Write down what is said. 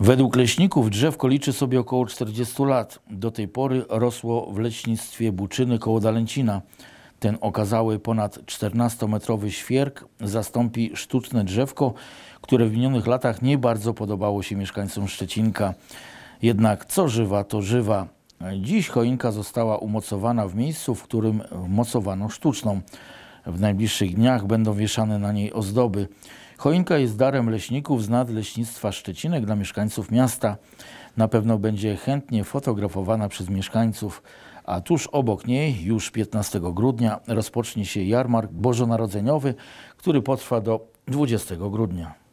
Według leśników drzewko liczy sobie około 40 lat. Do tej pory rosło w leśnictwie Buczyny koło Dalęcina. Ten okazały ponad 14-metrowy świerk zastąpi sztuczne drzewko, które w minionych latach nie bardzo podobało się mieszkańcom Szczecinka. Jednak co żywa, to żywa. Dziś choinka została umocowana w miejscu, w którym mocowano sztuczną. W najbliższych dniach będą wieszane na niej ozdoby. Choinka jest darem leśników z nadleśnictwa Szczecinek dla mieszkańców miasta. Na pewno będzie chętnie fotografowana przez mieszkańców, a tuż obok niej już 15 grudnia rozpocznie się jarmark bożonarodzeniowy, który potrwa do 20 grudnia.